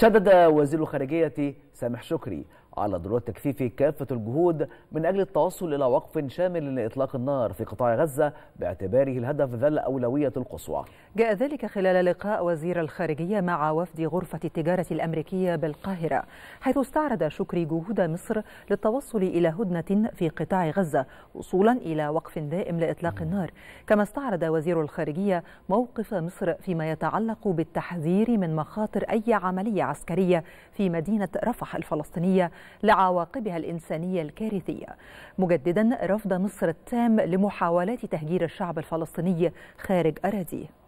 شدد وزير الخارجية سامح شكري على ضروره تكثيف كافه الجهود من اجل التوصل الى وقف شامل لاطلاق النار في قطاع غزه باعتباره الهدف ذا الاولويه القصوى. جاء ذلك خلال لقاء وزير الخارجيه مع وفد غرفه التجاره الامريكيه بالقاهره، حيث استعرض شكري جهود مصر للتوصل الى هدنه في قطاع غزه وصولا الى وقف دائم لاطلاق النار، كما استعرض وزير الخارجيه موقف مصر فيما يتعلق بالتحذير من مخاطر اي عمليه عسكريه في مدينه رفح الفلسطينيه لعواقبها الإنسانية الكارثية مجددا رفض مصر التام لمحاولات تهجير الشعب الفلسطيني خارج أراضيه